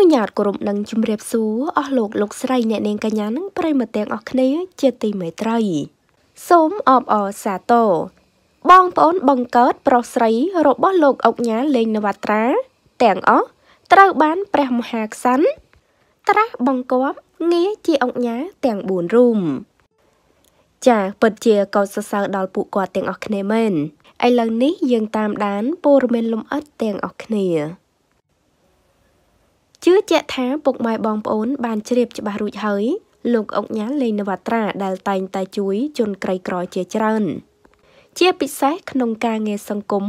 នុញ្ញាតគោរពនឹងជំរាបសួរអស់លោកលោកស្រីអ្នកនាងកញ្ញានិងប្រិមត្តទាំងអស់គ្នាជាទីមេត្រី សូមអបអរសាទរបងប្អូនបង្កើតប្រុសស្រីរបស់លោកអុកញ៉ាលេងនវត្រា ទាំងអស់ត្រូវបានព្រះមហាក្សត្រត្រាស់បង្គាប់ងារជាអុកញ៉ាទាំង4រូមចាពិតជាកោតសរសើរដល់ពួកគាត់ទាំងអស់គ្នាមែនឥឡូវនេះយើងតាមដានព័ត៌មានលំអិតទាំងអស់គ្នាជឿជាក់ថាពុកម៉ែបងប្អូនបានជ្រាបច្បាស់រួចហើយលោកអុកញ៉ាលេងនវត្រាដែលតែងតែជួយជនក្រីក្រជាច្រើន ជាពិសេសក្នុងការងារសង្គម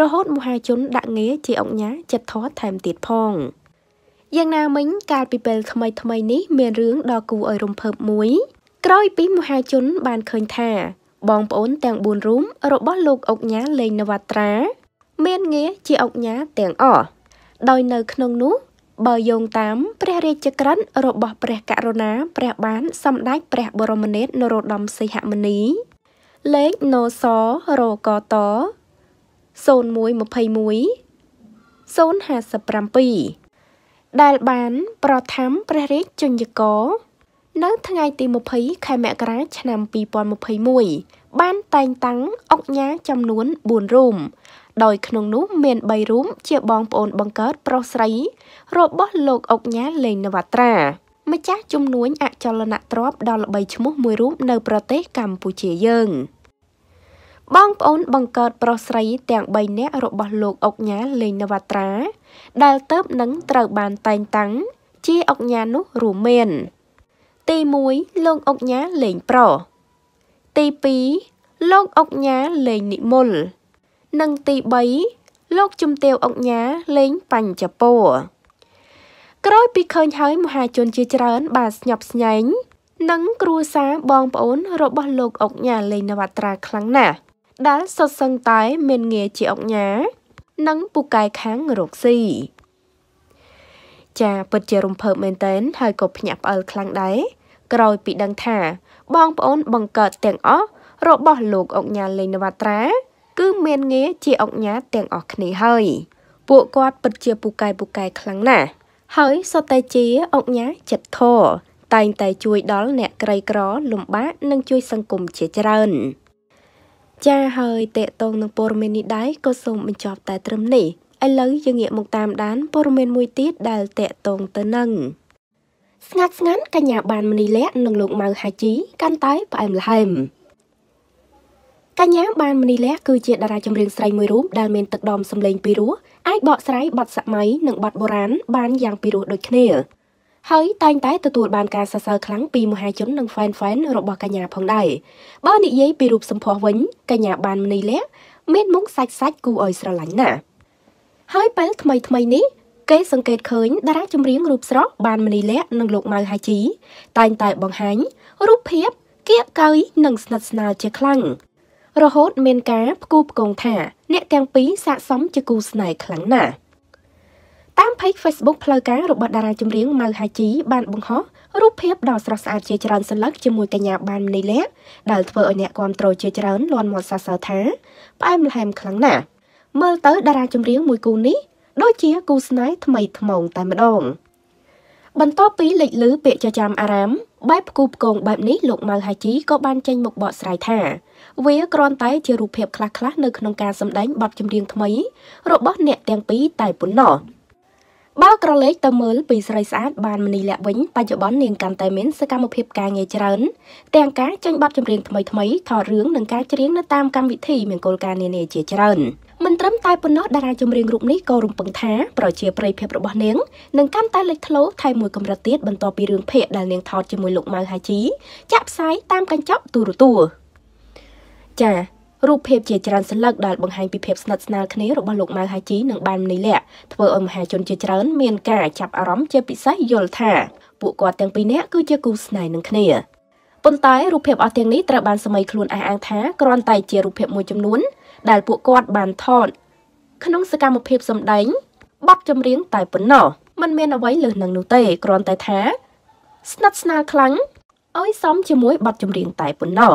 រហូតមហាជនដាក់ងារជាអុកញ៉ាចិត្តធម៌ថែមទៀតផងយ៉ាងណាមិញកាលពីពេលថ្មីថ្មីនេះមានរឿងដ៏គួរឲ្យរំភើបមួយ ក្រោយពីមហាជនបានឃើញថា បងប្អូនទាំង4រូមរបស់លោកអុកញ៉ាលេងនវត្រា មានងារជាអុកញ៉ាទាំងអស់ដោយនៅក្នុងនោះបើយោងតាមព្រះរាជក្រឹត្យរបស់ព្រះករុណាព្រះបានសម្ដេចព្រះបរមនាថនរោត្តមសីហមុនីលេខនសរកត0121 057ដែលបាន ប្រថាំព្រះរាជជញ្ញកោនៅថ្ងៃទី20ខែមករា ឆ្នាំ2021បានតែងតាំងអុកញ៉ាចំនួន4រូមដោយក្នុងនោះមាន3រូមជាបងប្អូន បង្កើត ប្រុសស្រី របស់លោកអុកញ៉ាលេងនវត្រា ម្ចាស់ជំនួញអចលនទ្រព្យដល់ល្បីឈ្មោះមួយរូបនៅ ប្រទេសកម្ពុជាយើង បងប្អូនបង្កើតប្រុសស្រី ទាំង3នាក់របស់លោកអុកញ៉ាលេងនវត្រា ដែលទៅនឹងត្រូវបានតែងតាំងជាអុកញ៉ានោះរួមមានទី1លោកអុកញ៉ាលេងប្រ ទី2លោកអុកញ៉ាលេងនិមលនិងទី3លោកជំទាវអុកញ៉ាលេងបញ្ចពោក្រោយពីឃើញហើយមហាជនជាច្រើនបានស្ញប់ស្ញែងនិងគ្រួសារបងប្អូនរបស់លោកអុកញ៉ាលេងនវត្រាខ្លាំងណាស់ដែលសុទ្ធសឹងតែ មានងារជាអុកញ៉ានិងពូកែខាងរកស៊ីចាពិតជារំភើបមែនទែនហើយក៏ភ្ញាក់ផ្អើលខ្លាំងដែរក្រោយពីដឹងថា បងប្អូនបង្កើតទាំងអស់របស់ លោកអុកញ៉ាលេងនវត្រាគឺមានងារជាអុកញ៉ាទាំងអស់គ្នាហើយ ពួកគាត់ពិតជាពូកែពូកែខ្លាំងណាស់ហើយសុទ្ធតែជាអុកញ៉ាចិត្តធរតែងតែជួយដល់អ្នកក្រីក្រលំបាកនិង ជួយសង្គមជាច្រើនចាហើយតេតងនឹងព័ត៌មាននេះដែរក៏សូមបញ្ចប់តែត្រឹមនេះឥឡូវយើងងាកមកតាមដានព័ត៌មានមួយទៀតដែលតកតងទៅនឹងស្ងាត់ស្ងាត់កញ្ញា បាន មនីលក្ខនិងលោកម៉ៅហាជីកាន់តែផ្អែមល្ហែមកញ្ញាបានមនីលក្ខគឺជាតារា ចម្រៀងស្រីមួយរូបដែលមានទឹកដមសម្លេងពីរោះអាចបកស្រាយបទសម័យនិងបទបុរាណបានយ៉ាងពីរោះដូចគ្នាហើយតែងតែទទួលបានការសរសើរខ្លាំងពីមហាជននិង fan fan របស់កញ្ញាផងដែរបើនិយាយពីរូបសម្ផស្សវិញកញ្ញាបានមនីលក្ខមានមុខសាច់សាច់គួរឲ្យស្រឡាញ់ណាស់ហើយពេលថ្មីថ្មីនេះគេសង្កេតឃើញតារាចម្រៀងរូបស្រស់បានមនីលក្ខនិងលោកម៉ៅហាជីតែងតែបង្ហាញរូបភាពគៀកកើយនិងស្និទ្ធស្នាលជាខ្លាំងរហូត មានការផ្គូផ្គងថាអ្នកទាំងពីរស័កសមជាគូស្នេហ៍ខ្លាំងណាស់តាម page Facebook ផ្លូវការរបស់តារាចម្រៀងម៉ៅហាជីបាន បង្ហោះរូបភាពដ៏ស្រស់ស្អាតជាច្រើនសន្លឹកជាមួយកញ្ញាបានមនីលក្ខដែលធ្វើឲ្យអ្នកគាំទ្រជាច្រើនលាន់មាត់សរសើរថាផ្អែមល្ហែមខ្លាំងណាស់មើលទៅតារាចម្រៀង មួយគូនេះដូចជាគូស្នេហ៍ថ្មីថ្មោងតែម្ដងបន្ទាប់ពីលេចលឺពាក្យចចាមអារាមបែបផ្គូផ្គងបែបនេះលោកម៉ៅហាជីក៏បានចេញមកបកស្រាយថាវាគ្រាន់តែជារូបភាពខ្លះៗនៅក្នុងការសម្ដែងបទចម្រៀងថ្មី របស់អ្នកទាំងពីរតែប៉ុណ្ណោះ។បើក្រឡេកទៅមើលពីស្រីស្អាតបានមនីលាក់វិញបច្ចុប្បន្ននាងកាន់តែមានសកម្មភាពការងារច្រើនទាំងការចេញបទចម្រៀងថ្មីៗថតរឿងនិងការច្រៀងនៅតាមកម្មវិធីមានគោលការណ៍នានាជាច្រើនមិនត្រឹមតែប៉ុណ្ណោះតារាចម្រៀងរូបនេះក៏រំពឹងថាប្រជាប្រិយភាពរបស់នាងនឹងកាន់តែលេចធ្លោថែមមួយកម្រិតទៀតបន្ទាប់ពីរឿងភាគដែលនាងថតជាមួយលោកម៉ៅហាជីចាក់ផ្សាយតាមកញ្ចក់ទូរទស្សន៍ចា៎រូបភាពជាច្រើនស្លឹកដែលបង្ហាញពីភាពស្និទ្ធស្នាលគ្នារបស់លោកម៉ៅហាជីនិងបានមនីលៈធ្វើឲ្យមហាជនជាច្រើនមានការចាប់អារម្មណ៍ជាពិសេសយល់ថាពួកគាត់ទាំងពីរនាក់គឺជាគូស្នេហ៍នឹងគ្នាប៉ុន្តែរូបភាពអស់ទាំងនេះត្រូវបានសម័យខ្លួនអះអាងថាគ្រាន់តែជារូបភាពមួយចំនួនដែលពួកគាត់បានថតក្នុងសកម្មភាពសម្ដែងបទចម្រៀងតែប៉ុណ្ណោះมันមានអ្វីលើសនឹងនោះទេគ្រាន់តែថាស្និទ្ធស្នាលខ្លាំងឲ្យសមជាមួយបទចម្រៀងតែប៉ុណ្ណោះ